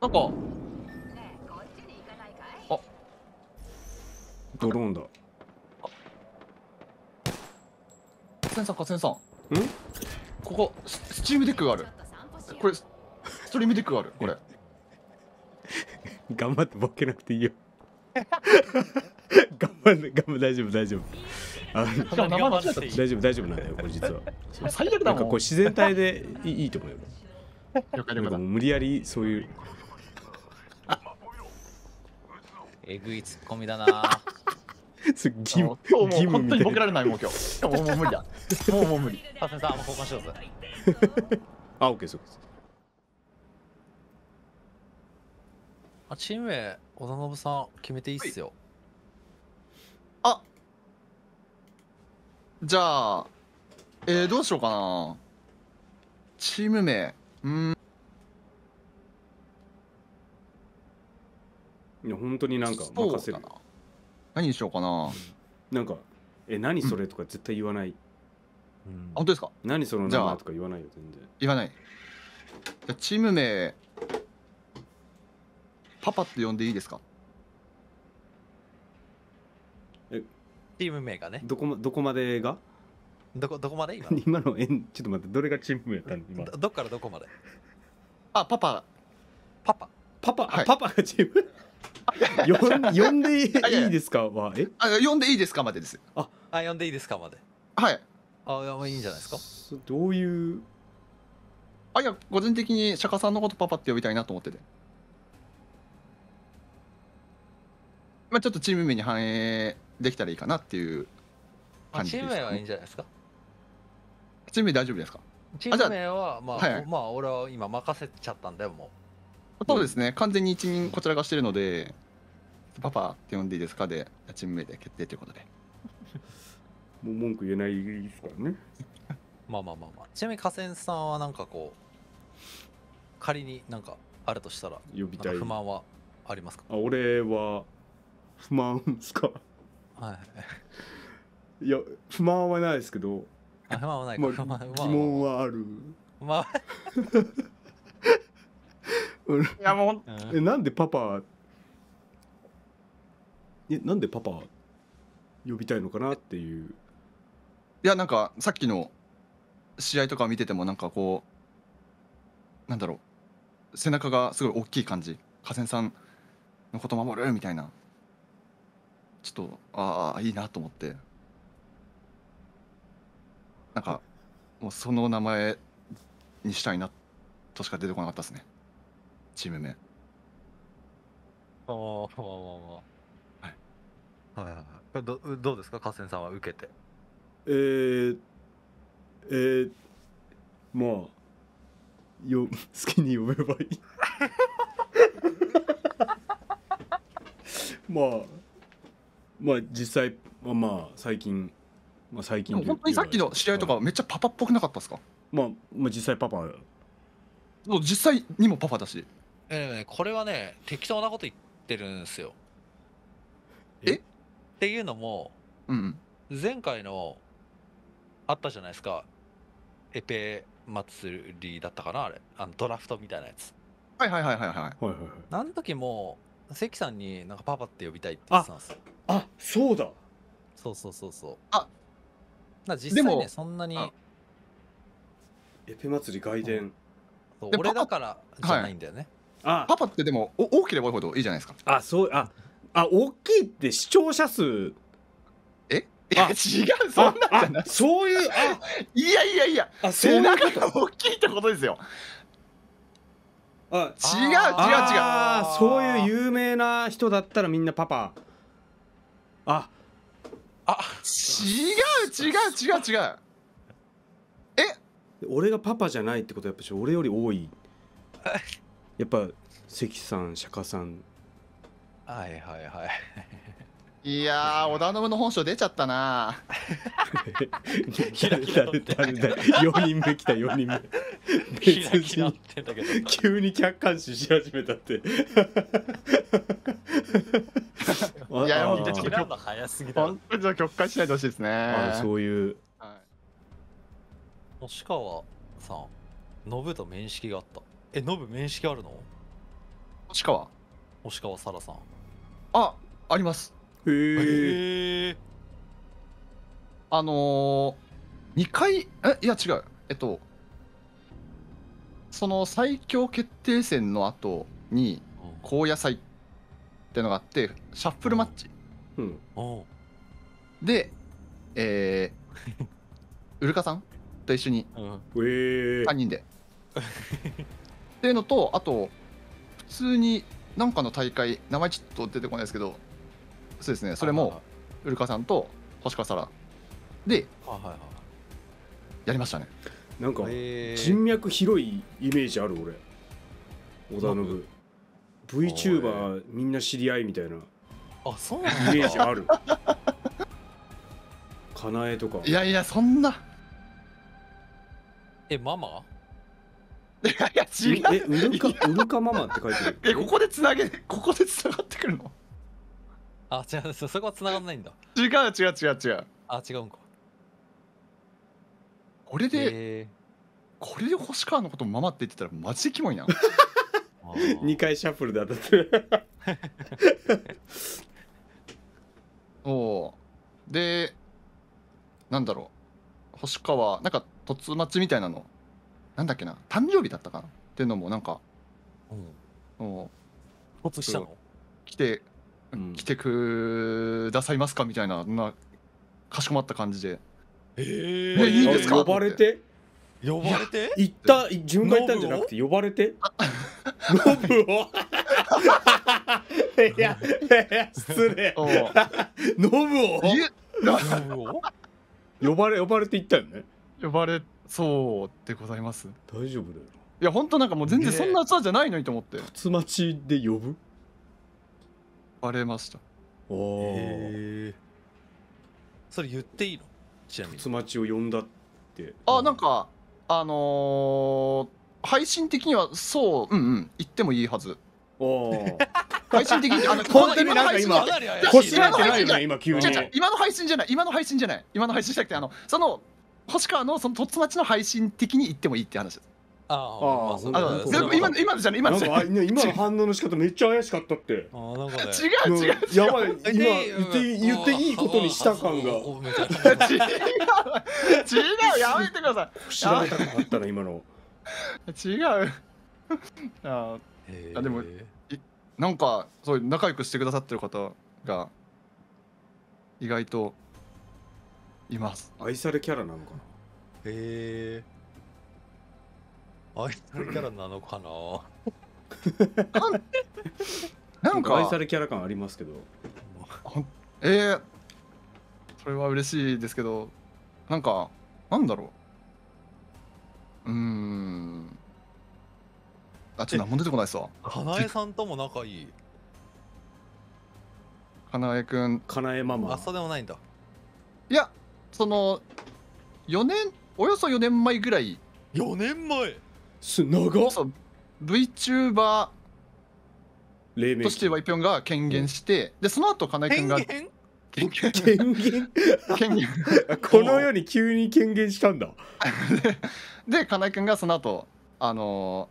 なんかあドローンだセンさんかセンさんんここスチームデックがあるこれストリームデックがあるこれ頑張ってボケなくていいよ 頑張る、頑張る、大丈夫大丈夫あ大丈夫大丈夫なんだよこれ実は最悪だもんなんかこう自然体でいいいいと思うよ無理やりそういうえぐいツッコミだな義務 もう本当にボケられないもう今日もうもう無理だもうもう無理さんもう交換し あオッケーそ k ですあチーム名小田信さん決めていいっすよ、あじゃあえー、どうしようかなチーム名うん当になんか任せる何にしようかななんか「え何それ?」とか絶対言わない、うん、本当ですか何その名前とか言わないよ全然言わないチーム名パパって呼んでいいですかえチーム名がねどこどこまでがどこどこまで今 の円ちょっと待ってどれがチーム名やったん今どっからどこまであパパパパパパ、はい、パパがチームよ 呼んでいいですかはえあ呼んでいいですかまでですああ呼んでいいですかまではいあいいんじゃないですかどういうあいや個人的に釈迦さんのことパパって呼びたいなと思っててまあちょっとチーム名に反映できたらいいかなっていう感じです、ね、チーム名はいいんじゃないですかチーム名大丈夫ですかチーム名はまあ、はい、まあ俺は今任せちゃったんだよもうそうですね完全に一人こちらがしてるのでパパって呼んでいいですかで、チーム名で決定ということで。もう文句言えないですからね。まあまあまあまあ。ちなみに河川さんはなんかこう、仮になんかあるとしたら、呼びたい不満はありますかあ俺は不満ですか。はい。いや、不満はないですけど、あ不満はないか、まあ、疑問はある。まあ。いやもう、えなんでパパえなんでパパ呼びたいのかなっていういやなんかさっきの試合とか見ててもなんかこうなんだろう背中がすごい大きい感じ河川さんのこと守るみたいなちょっとああいいなと思ってなんかもうその名前にしたいなとしか出てこなかったですねチーム名ああまあまあまあはいはいはいどどうですか河川さんは受けてえー、えー、まあよ好きに呼べばいい まあまあ実際まあ、最近まあ最近本当にさっきの試合とかめっちゃパパっぽくなかったですか、まあ、まあ実際パパもう実際にもパパだし、ね、これはね適当なこと言ってるんですよえっていうのも、うん、前回のあったじゃないですかエペ祭りだったかなあれあのドラフトみたいなやつはいはいはいはいはいはいはいあの時も関さんになんかパパって呼びたいって言ってたんですよあそうだそうそうそうそうあな実際ねそんなにエペ祭り外伝、うん、俺だからじゃないんだよね、はい、あパパってでもお大きれば多いほどいいじゃないですかあそうああ大きいって視聴者数えい違うそんなんじゃないそういうあいやいやいやあそういうことが大きいってことですよあ違う違う違うあそういう有名な人だったらみんなパパああ違う違う違う違うえ俺がパパじゃないってことはやっぱ俺より多い やっぱ関さん釈迦さんはいはいはい。いや織田信の本性出ちゃったな。ひらひって4人目来た4人目。ひってんだけど。急に客観視し始めたって。いや、もうちょっと早すぎ本当曲解しないでほしいですね。そういう。はい。川さん、ノブと面識があった。え、ノブ面識あるの星川星川沙羅さん。あありますへえあのー、2回えいや違うえっとその最強決定戦の後に高野菜ってのがあってシャッフルマッチ、うん、でえー、ウルカさんと一緒に3人でっていうのとあと普通になんかの大会名前ちょっと出てこないですけどそうですねそれもウルカさんと星川さらでやりましたねなんか人脈広いイメージある俺織田信 VTuber みんな知り合いみたいなあそうなんイメージあるかなえとかいやいやそんなえママいや違うえウルカウルカママって書いてるえここでつなげここでつながってくるのあ違うそこは繋がらないんだ違う違う違う違うあ違うんかこれで、これで星川のことママって言ってたらマジでキモいな 二回シャッフルで当たっておお でなんだろう星川なんか突待ちみたいなのなんだっけな誕生日だったかなっていうのもなんか、うん、もう突したの来て、うん、来てくださいますかみたいななかしこまった感じでえー、ね、いいんですか呼ばれて呼ばれて行った自分が行ったんじゃなくて呼ばれてノブを いやいや失礼ノ ブをノブを呼ばれ呼ばれて行ったよね呼ばれてそうでございます大丈夫だよいや本当なんかもう全然そんなツアーじゃないのにと思って竜町で呼ぶバレましたおお、それ言っていいのちなみに竜町を呼んだってあなんかあのー、配信的にはそううんうん言ってもいいはずおお 配信的にあの本当になんか今今の配信じない今の配信じゃない今の配信じゃない今の配信じゃなくてあのその星川のそのとつまちの配信的に言ってもいいって話です。ああ、まあ、今の今のじゃね今のじゃね今の反応の仕方めっちゃ怪しかったってああ、なんか、ね、違う違うやばい今言って言っていいことにした感が 違う違うやめてください知られたったら、今の違うああでもなんかそう仲良くしてくださってる方が意外といます愛されキャラなのかなへえ愛されキャラなのかな なんか愛されキャラ感ありますけどえー、それは嬉しいですけどなんかなんだろううんあちょっと何も出てこないっすわかなえさんとも仲いいかなえくんかなえママあそうでもないんだいやその4年およそ4年前ぐらい4年前す長っそう VTuber としてワイピョンが権限して、うん、でその後金井君が権限権限権限 この世に急に権限したんだで金井君がその後あの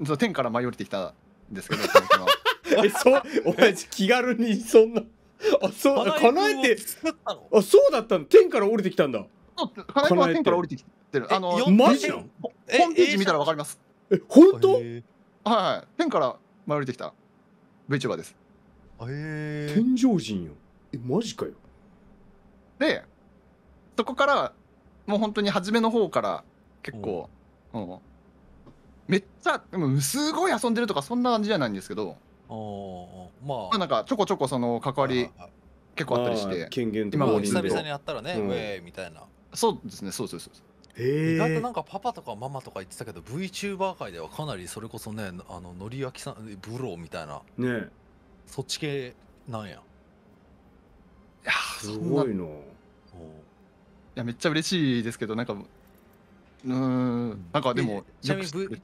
ー、天から舞い降りてきたんですけど えそお前気軽にそんなあそうかなえてあそうだったの天から降りてきたんだかなえは天から降りてきてるあのマジホームページ見たらわかりますえ本当はい天からま降りてきた v t u b バ r ですええ天井人よえマジかよでそこからもう本当に初めの方から結構、うん、めっちゃでもすごい遊んでるとかそんな感じじゃないんですけどああ。まあ、なんかちょこちょこその関わり結構あったりして権限今も久々にやったらね、うん、ウェイみたいなそうですねそうそうそうです意外となんかパパとかママとか言ってたけど VTuber 界ではかなりそれこそねあののりあきさんブローみたいなねそっち系なんやいやすごいのいやめっちゃ嬉しいですけどなんかうんなんかでもちなみに V う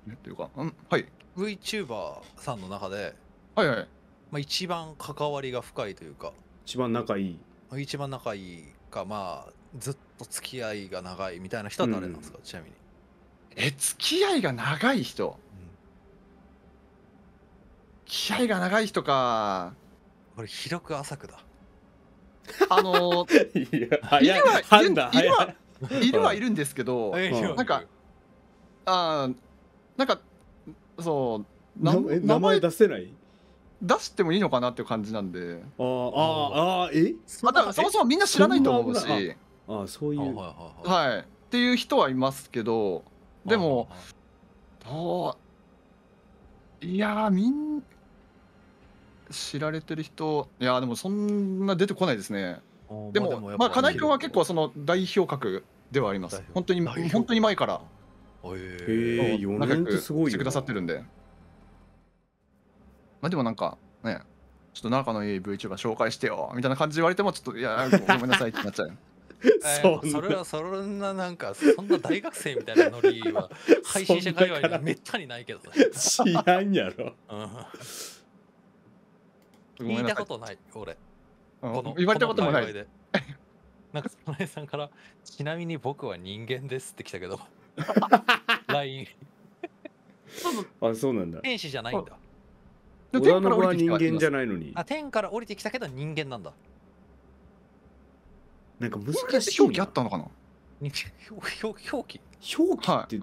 うん、はい VTuber さんの中ではいはいまあ、一番関わりが深いというか一番仲いい一番仲いいかまあずっと付き合いが長いみたいな人は誰なんですか、うん、ちなみにえ付き合いが長い人、うん、付き合いが長い人かこれ広く浅くだあのー、いや早い判断早いいるはいるんですけど、はい、なんか、ああ、なんか、そう、名前出せない出してもいいのかなっていう感じなんであーあーあーえまあだそもそもみんな知らないと思うしああそういうはいっていう人はいますけどでもどういやーみん知られてる人いやーでもそんな出てこないですねーでもまあ金井君は結構その代表格ではあります本当に本当に前からへええー、4年すごいしてくださってるんでまあでもなんかね、ちょっと仲のいい VTuber 紹介してよみたいな感じで言われても、ちょっと、いや、ごめんなさいってなっちゃう。そそれはそんななんかそんな大学生みたいなノリは 配信者界隈にはめったにないけどね。知らんやろ。うん、聞いたことない俺。この言われたこともない。なんか、その辺さんから、ちなみに僕は人間ですって来たけど、LINE あ、そうなんだ。天使じゃないんだ。人間じゃないのに。あ、天から降りてきたけど人間なんだ。なんか難しい。表記あったのかな表記表記って、表記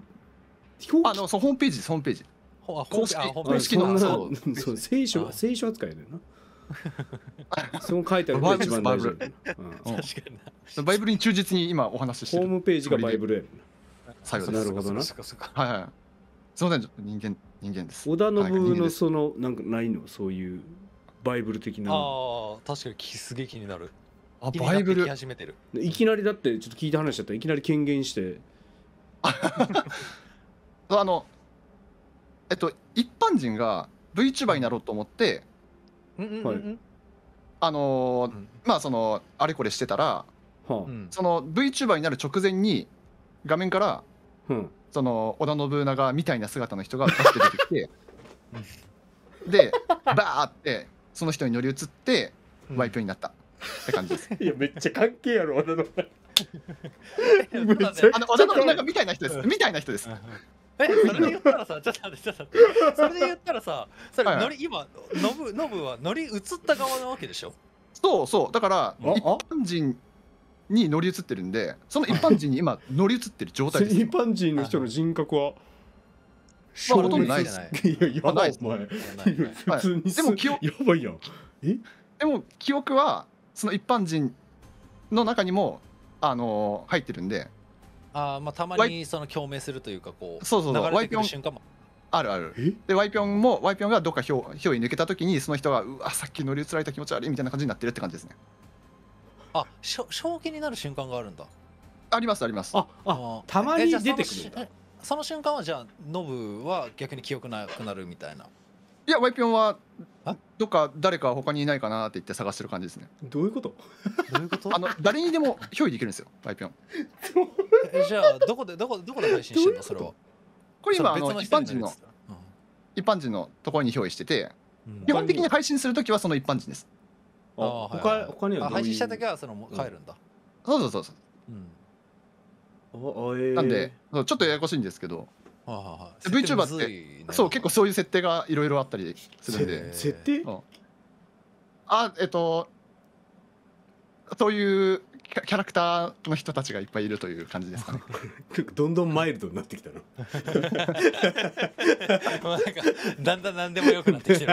あのそう、ホームページです、ホームページ。あ公式公式のそうそう聖書聖書扱いだよな。そう書いてあるのが一番大事だ確かにバイブルに忠実に今お話ししてる。ホームページがバイブルやな。最後なるほどな。はいはい。すみません人間人間です織田信のそのなんかないのそういうバイブル的なあ確かにすげえ気になるあバイブル始めてるいきなりだってちょっと聞いた話だったらいきなり権限して あのえっと一般人が VTuber になろうと思って、うんうんあのーうん、まあそのあれこれしてたら、はあ、その VTuber になる直前に画面から、うんその織田信長みたいな姿の人がバッて出てきて でバーってその人に乗り移ってワイプになったって感じです。いやめっちゃ関係やろ織田信長。めあの織田信長みたいな人です。みたいな人です。えそれで言ったらさ、ちょっと待って、ちょっと待って。それで言ったらさ、それ、はい、乗り、今、ノブ、ノブは乗り移った側なわけでしょそうそう、だから、一般人に乗り移ってるんでその一般人に今乗り移ってる状態です一般人の人の人格はまあ、ほとんどないです。いや、やばいです、お前。普通に、い、でも記憶、やばいやん。でも、記憶は、その一般人の中にも、あの入ってるんで。あまあ、たまにその共鳴するというか、こう、そうそうそう、ワイピョン。あるある。で、ワイピョンも、ワイピョンがどっかひょう、ひょうに抜けた時に、その人は、うわ、さっき乗り移られた気持ち悪いみたいな感じになってるって感じですね。あしょ正気になる瞬間があるんだありますありますああたまに出てくるんだその瞬間はじゃあノブは逆に記憶なくなるみたいないやワイピョンはどっか誰か他にいないかなって言って探してる感じですねどういうことどういうことあの誰にでも憑依できるんですよワイピョンじゃあどこでどこどこで配信してんのそれはこれ今あの一般人の、うん、一般人のところに憑依してて、うん、基本的に配信するときはその一般人ですああ他、はいはい、他にはどういう配信した時はその帰るんだ、そうそうそうそう、うん、なんでちょっとややこしいんですけどははは VTuber って、ね、そう結構そういう設定がいろいろあったりするんで設定、うん、あえっとそういうキャラクターの人たちがいっぱいいるという感じですかね どんどんマイルドになってきたの だんだん何でもよくなってきてる